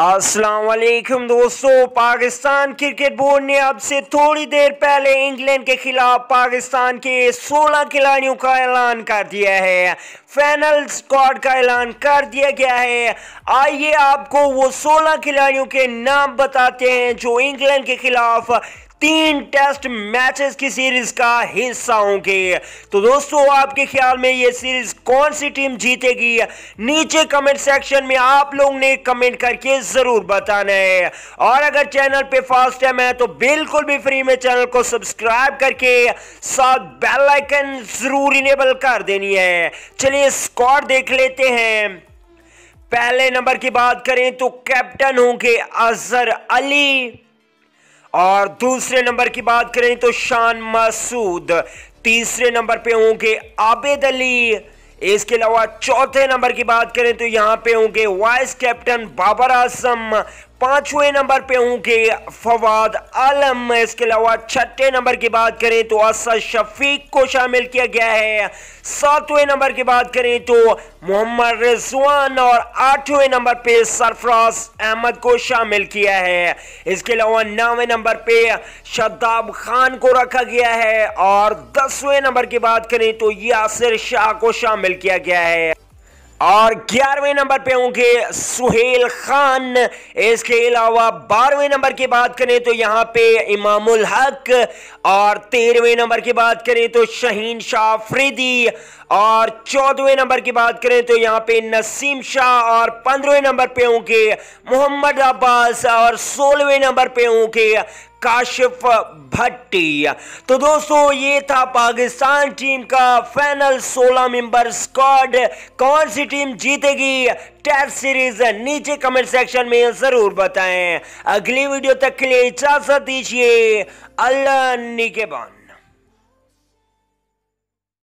असलम दोस्तों Pakistan cricket board ने अब से थोड़ी देर पहले इंग्लैंड के खिलाफ पाकिस्तान के 16 खिलाड़ियों का ऐलान कर दिया है फाइनल स्क्वाड का ऐलान कर दिया गया है आइए आपको वो 16 खिलाड़ियों के नाम बताते हैं जो इंग्लैंड के खिलाफ तीन टेस्ट मैचेस की सीरीज का हिस्सा होंगे तो दोस्तों आपके ख्याल में ये सीरीज कौन सी टीम जीतेगी नीचे कमेंट सेक्शन में आप लोग ने कमेंट करके जरूर बताना है और अगर चैनल पे फर्स्ट टाइम है तो बिल्कुल भी फ्री में चैनल को सब्सक्राइब करके साथ बेल आइकन जरूर इनेबल कर देनी है चलिए स्कोर देख लेते हैं पहले नंबर की बात करें तो कैप्टन होंगे अजहर अली और दूसरे नंबर की बात करें तो शान मसूद तीसरे नंबर पे होंगे आबेद अली इसके अलावा चौथे नंबर की बात करें तो यहां पे होंगे वाइस कैप्टन बाबर आजम पांचवें नंबर पे होंगे फवाद आलम इसके अलावा छठे नंबर की बात करें तो असद शफीक को शामिल किया गया है सातवें नंबर की बात करें तो मोहम्मद रिजवान और आठवें नंबर पे सरफराज अहमद को शामिल किया है इसके अलावा नौवें नंबर पे शदाब खान को रखा गया है और दसवें नंबर की बात करें तो यासिर शाह को शामिल किया गया है और ग्यारहवें नंबर पे होंगे सुहेल खान इसके अलावा बारहवें नंबर की बात करें तो यहाँ पे इमामुल हक और तेरहवें नंबर की बात करें तो शहीन शाह फ्रीदी और चौदहवें नंबर की बात करें तो यहाँ पे नसीम शाह और पंद्रहवें नंबर पे होंगे मोहम्मद अब्बास और सोलहवें नंबर पे होंगे काशिफ भट्टी तो दोस्तों ये था पाकिस्तान टीम का फाइनल 16 मेंबर स्क्वाड कौन सी टीम जीतेगी टेस्ट सीरीज नीचे कमेंट सेक्शन में जरूर बताएं अगली वीडियो तक के लिए इजाजत दीजिए अल्लाह निकेबान